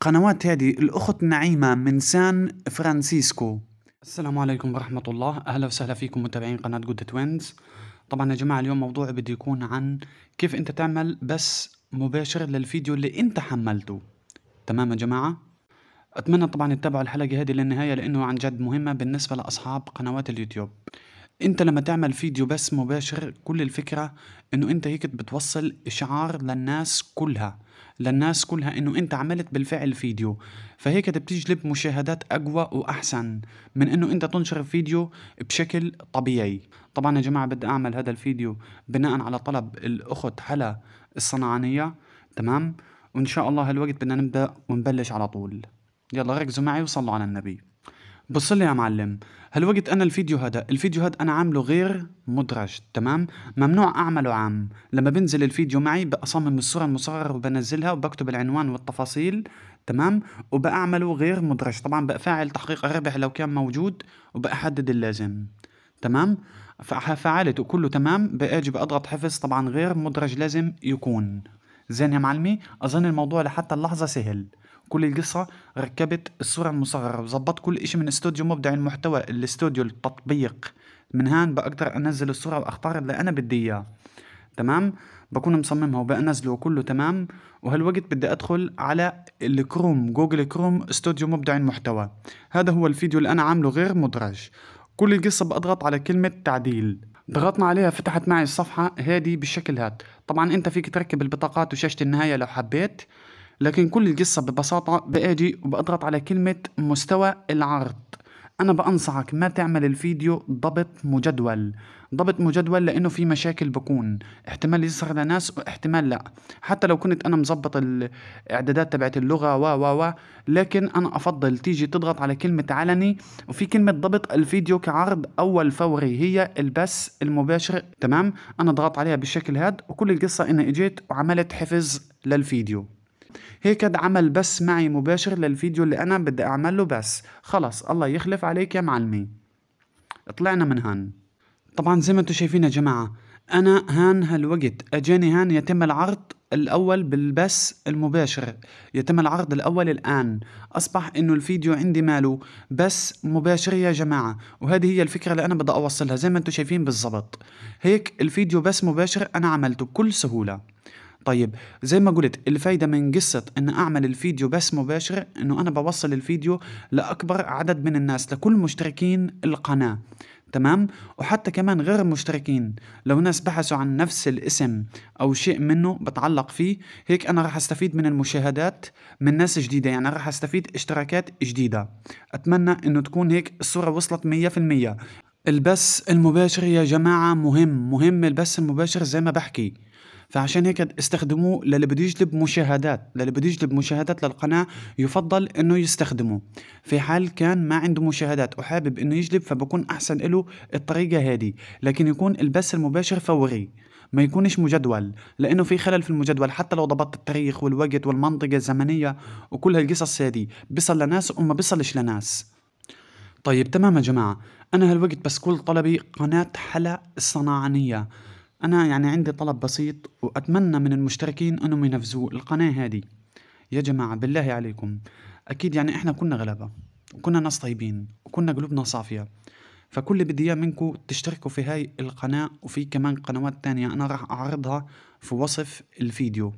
قنوات هذه الأخت نعيمة من سان فرانسيسكو السلام عليكم ورحمة الله أهلا وسهلا فيكم متابعين قناة جود توينز طبعا يا جماعة اليوم موضوعي بده يكون عن كيف أنت تعمل بس مباشر للفيديو اللي أنت حملته تمام يا جماعة أتمنى طبعا تتابعوا الحلقة هذه للنهاية لأنه عن جد مهمة بالنسبة لأصحاب قنوات اليوتيوب انت لما تعمل فيديو بس مباشر كل الفكرة انه انت هيك بتوصل اشعار للناس كلها للناس كلها انه انت عملت بالفعل فيديو فهيك بتجلب مشاهدات اقوى واحسن من انه انت تنشر فيديو بشكل طبيعي طبعا يا جماعة بدي اعمل هذا الفيديو بناء على طلب الاخت حلا الصنعانية تمام وان شاء الله هالوقت بدنا نبدأ ونبلش على طول يلا ركزوا معي وصلوا على النبي بص لي يا معلم هالوقت انا الفيديو هذا الفيديو هذا انا عامله غير مدرج تمام ممنوع اعمله عام لما بنزل الفيديو معي بصمم الصوره المصغره وبنزلها وبكتب العنوان والتفاصيل تمام وبعمله غير مدرج طبعا بفعل تحقيق الربح لو كان موجود وبأحدد اللازم تمام فعلت وكله تمام باجي بضغط حفظ طبعا غير مدرج لازم يكون زين يا معلمي اظن الموضوع لحتى اللحظه سهل كل القصة ركبت الصورة المصغرة وظبطت كل إشي من استوديو مبدع المحتوى الاستوديو التطبيق من هان بقدر أنزل الصورة وأختار اللي أنا بدي إياه تمام بكون مصممها وبنزله كله تمام وهالوقت بدي ادخل على الكروم جوجل كروم استوديو مبدع المحتوى هذا هو الفيديو اللي انا عامله غير مدرج كل القصة بضغط على كلمة تعديل ضغطنا عليها فتحت معي الصفحة هذه بالشكل هاد طبعا انت فيك تركب البطاقات وشاشة النهاية لو حبيت لكن كل القصة ببساطة باجي وبضغط على كلمة مستوى العرض انا بانصحك ما تعمل الفيديو ضبط مجدول ضبط مجدول لانه في مشاكل بكون احتمال يظهر لناس واحتمال لا حتى لو كنت انا مظبط الاعدادات تبعت اللغه و و و لكن انا افضل تيجي تضغط على كلمه علني وفي كلمه ضبط الفيديو كعرض اول فوري هي البث المباشر تمام انا ضغطت عليها بالشكل هاد وكل القصه اني اجيت وعملت حفظ للفيديو هيك عمل بس معي مباشر للفيديو اللي أنا بدي أعمله بس خلص الله يخلف عليك يا معلمي طلعنا من هان طبعا زي ما انتم شايفين يا جماعة أنا هان هالوقت أجاني هان يتم العرض الأول بالبس المباشر يتم العرض الأول الآن أصبح أنه الفيديو عندي ماله بس مباشر يا جماعة وهذه هي الفكرة اللي أنا بدي أوصلها زي ما أنتم شايفين بالضبط هيك الفيديو بس مباشر أنا عملته بكل سهولة طيب زي ما قلت الفايدة من قصة ان اعمل الفيديو بس مباشر انه انا بوصل الفيديو لاكبر عدد من الناس لكل مشتركين القناة تمام وحتى كمان غير المشتركين لو ناس بحثوا عن نفس الاسم او شيء منه بتعلق فيه هيك انا راح استفيد من المشاهدات من ناس جديده يعني راح استفيد اشتراكات جديده اتمنى انه تكون هيك الصوره وصلت 100% البث المباشر يا جماعة مهم مهم البث المباشر زي ما بحكي فعشان هيك استخدموه للي بده يجلب مشاهدات للي بده يجلب مشاهدات للقناة يفضل انه يستخدمه في حال كان ما عنده مشاهدات وحابب انه يجلب فبكون احسن له الطريقة هذه لكن يكون البث المباشر فوري ما يكونش مجدول لانه في خلل في المجدول حتى لو ضبطت التاريخ والوقت والمنطقة الزمنية وكل هالقصص هذه بيصل لناس وما بيصلش لناس طيب تمام يا جماعة أنا هالوقت بس كل طلبي قناة حلا الصناعانية أنا يعني عندي طلب بسيط وأتمنى من المشتركين أنهم ينفذوه القناة هذه يا جماعة بالله عليكم أكيد يعني إحنا كنا غلبة وكنا ناس طيبين وكنا قلوبنا صافية فكل اللي بدي إياه منكم تشتركوا في هاي القناة وفي كمان قنوات تانية أنا راح أعرضها في وصف الفيديو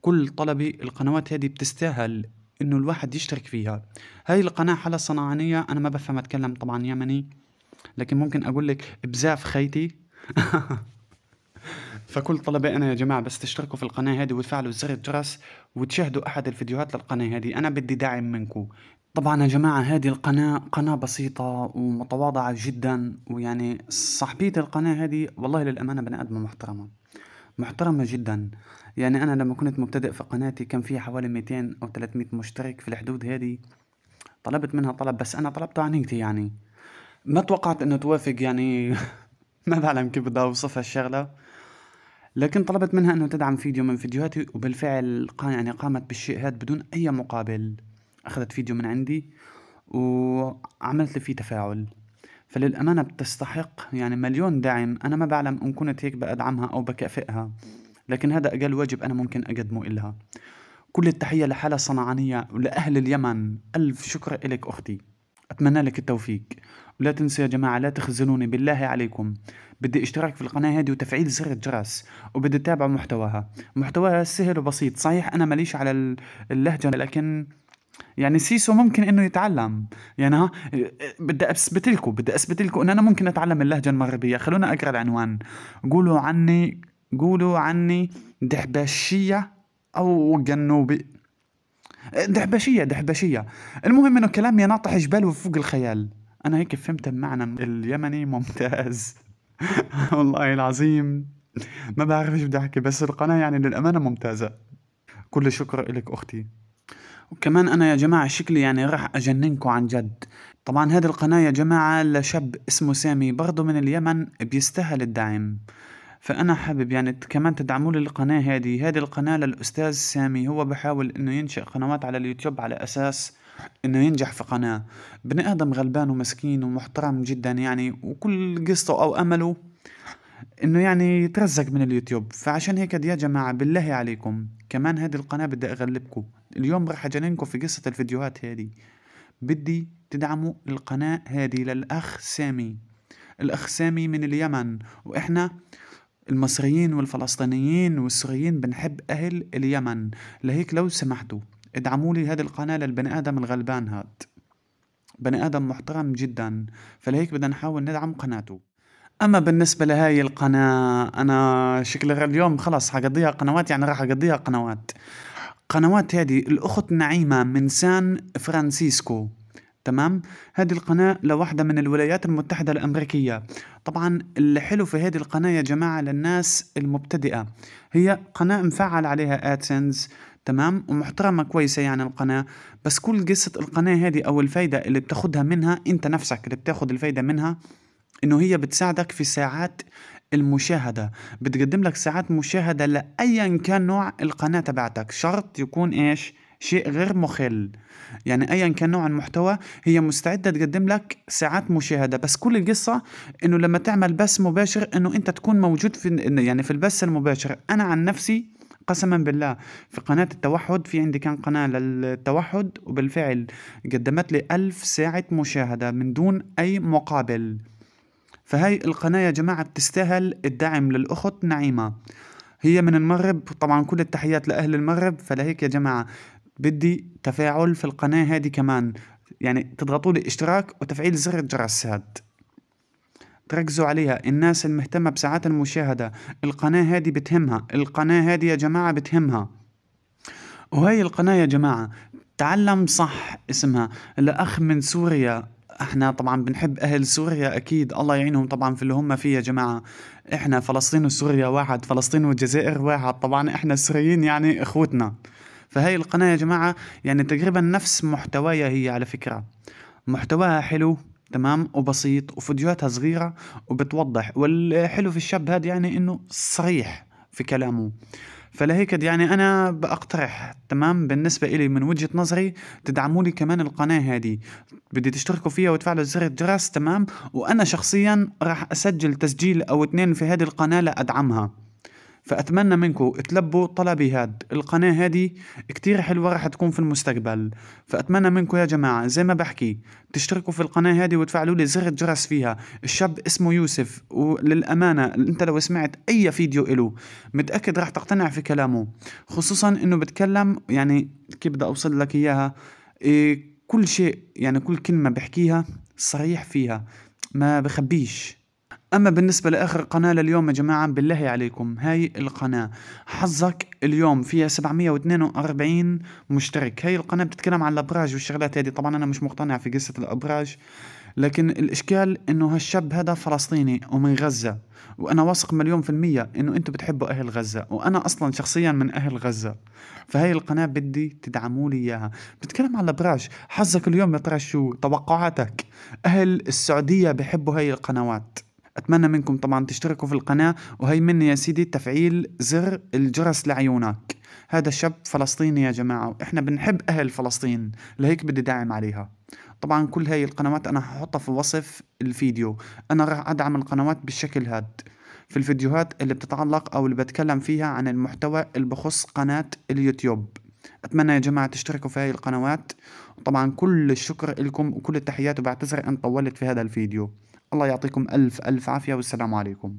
كل طلبي القنوات هذه بتستاهل انه الواحد يشترك فيها هاي القناه حلا صناعيه انا ما بفهم اتكلم طبعا يمني لكن ممكن اقول لك بزاف خيتي فكل طلبة أنا يا جماعة بس تشتركوا في القناة هذه وتفعلوا زر الجرس وتشاهدوا أحد الفيديوهات للقناة هذه أنا بدي دعم منكم طبعا يا جماعة هذه القناة قناة بسيطة ومتواضعة جدا ويعني صاحبية القناة هذه والله للأمانة بني آدمة محترمة محترمة جدا يعني أنا لما كنت مبتدئ في قناتي كان فيها حوالي 200 أو 300 مشترك في الحدود هذه طلبت منها طلب بس أنا طلبته عن يعني ما توقعت أنه توافق يعني ما بعلم كيف بدي أوصف هالشغلة لكن طلبت منها أنه تدعم فيديو من فيديوهاتي وبالفعل يعني قامت بالشيء هذا بدون أي مقابل أخذت فيديو من عندي وعملت لي فيه تفاعل فللأمانة بتستحق يعني مليون دعم أنا ما بعلم إن كنت هيك بأدعمها أو بكافئها لكن هذا أقل واجب أنا ممكن أقدمه إلها كل التحية لحالة صنعانية ولأهل اليمن ألف شكر إلك أختي أتمنى لك التوفيق ولا تنسوا يا جماعة لا تخزنوني بالله عليكم بدي اشتراك في القناة هذه وتفعيل زر الجرس وبدي أتابع محتواها محتواها سهل وبسيط صحيح أنا ماليش على اللهجة لكن يعني سيسو ممكن انه يتعلم يعني ها بدي اثبت لكم بدي اثبت لكم ان انا ممكن اتعلم اللهجه المغربيه خلونا اقرا العنوان قولوا عني قولوا عني دحبشيه او جنوبي دحبشيه دحبشيه المهم انه كلام يناطح جبال وفوق الخيال انا هيك فهمت المعنى اليمني ممتاز والله العظيم ما بعرف ايش بدي احكي بس القناه يعني للامانه ممتازه كل شكر لك اختي وكمان انا يا جماعه شكلي يعني راح اجننكم عن جد طبعا هذه القناه يا جماعه لشاب اسمه سامي برضه من اليمن بيستاهل الدعم فانا حابب يعني كمان تدعموا لي القناه هذه هذه القناه للاستاذ سامي هو بحاول انه ينشئ قنوات على اليوتيوب على اساس انه ينجح في قناه بني ادم غلبان ومسكين ومحترم جدا يعني وكل قصته او امله انه يعني يترزق من اليوتيوب فعشان هيك يا جماعة بالله عليكم كمان هذه القناة بدي اغلبكم اليوم راح اجننكم في قصة الفيديوهات هذه بدي تدعموا القناة هذه للأخ سامي الأخ سامي من اليمن وإحنا المصريين والفلسطينيين والسوريين بنحب أهل اليمن لهيك لو سمحتوا ادعموا لي هذه القناة للبني آدم الغلبان هاد بني آدم محترم جدا فلهيك بدنا نحاول ندعم قناته اما بالنسبه لهاي القناه انا شكلها اليوم خلاص حقضيها قنوات يعني راح اقضيها قنوات قنوات هذه الاخت نعيمه من سان فرانسيسكو تمام هذه القناة لوحدة من الولايات المتحدة الأمريكية طبعا اللي حلو في هذه القناة يا جماعة للناس المبتدئة هي قناة مفعل عليها ادسنس تمام ومحترمة كويسة يعني القناة بس كل قصة القناة هذه أو الفايدة اللي بتاخدها منها أنت نفسك اللي بتاخد الفايدة منها انه هي بتساعدك في ساعات المشاهدة بتقدم لك ساعات مشاهدة لأيا كان نوع القناة تبعتك شرط يكون إيش شيء غير مخل يعني ايا كان نوع المحتوى هي مستعده تقدم لك ساعات مشاهده بس كل القصه انه لما تعمل بث مباشر انه انت تكون موجود في يعني في البث المباشر انا عن نفسي قسما بالله في قناة التوحد في عندي كان قناة للتوحد وبالفعل قدمت لي ألف ساعة مشاهدة من دون أي مقابل فهي القناة يا جماعة بتستاهل الدعم للأخت نعيمة هي من المغرب طبعا كل التحيات لأهل المغرب فلهيك يا جماعة بدي تفاعل في القناة هذه كمان يعني تضغطوا لي اشتراك وتفعيل زر الجرس هاد تركزوا عليها الناس المهتمة بساعات المشاهدة القناة هذه بتهمها القناة هذه يا جماعة بتهمها وهي القناة يا جماعة تعلم صح اسمها لأخ من سوريا احنا طبعا بنحب اهل سوريا اكيد الله يعينهم طبعا في اللي هم فيه يا جماعه احنا فلسطين وسوريا واحد فلسطين والجزائر واحد طبعا احنا السوريين يعني اخوتنا فهي القناه يا جماعه يعني تقريبا نفس محتواها هي على فكره محتواها حلو تمام وبسيط وفيديوهاتها صغيره وبتوضح والحلو في الشاب هذا يعني انه صريح في كلامه فلهيك يعني انا بقترح تمام بالنسبه إلي من وجهه نظري تدعموا لي كمان القناه هذه بدي تشتركوا فيها وتفعلوا زر الجرس تمام وانا شخصيا راح اسجل تسجيل او اثنين في هذه القناه لادعمها فأتمنى منكم تلبوا طلبي هاد القناة هادي كتير حلوة رح تكون في المستقبل فأتمنى منكم يا جماعة زي ما بحكي تشتركوا في القناة هادي وتفعلوا لي زر الجرس فيها الشاب اسمه يوسف وللأمانة أنت لو سمعت أي فيديو إله متأكد رح تقتنع في كلامه خصوصا أنه بتكلم يعني كيف بدي أوصل لك إياها إيه كل شيء يعني كل كلمة بحكيها صريح فيها ما بخبيش اما بالنسبه لاخر قناه لليوم يا جماعه بالله عليكم هاي القناه حظك اليوم فيها 742 مشترك هاي القناه بتتكلم عن الابراج والشغلات هذه طبعا انا مش مقتنع في قصه الابراج لكن الاشكال انه هالشاب هذا فلسطيني ومن غزه وانا واثق مليون في المية انه انتم بتحبوا اهل غزة وانا اصلا شخصيا من اهل غزة فهي القناة بدي تدعموا لي اياها بتكلم على الابراج حظك اليوم يا ترى شو توقعاتك اهل السعودية بحبوا هاي القنوات أتمنى منكم طبعا تشتركوا في القناة وهي مني يا سيدي تفعيل زر الجرس لعيونك هذا شاب فلسطيني يا جماعة وإحنا بنحب أهل فلسطين لهيك بدي داعم عليها طبعا كل هاي القنوات أنا هحطها في وصف الفيديو أنا راح أدعم القنوات بالشكل هاد في الفيديوهات اللي بتتعلق أو اللي بتكلم فيها عن المحتوى اللي بخص قناة اليوتيوب أتمنى يا جماعة تشتركوا في هاي القنوات وطبعا كل الشكر لكم وكل التحيات وبعتذر أن طولت في هذا الفيديو الله يعطيكم ألف ألف عافية والسلام عليكم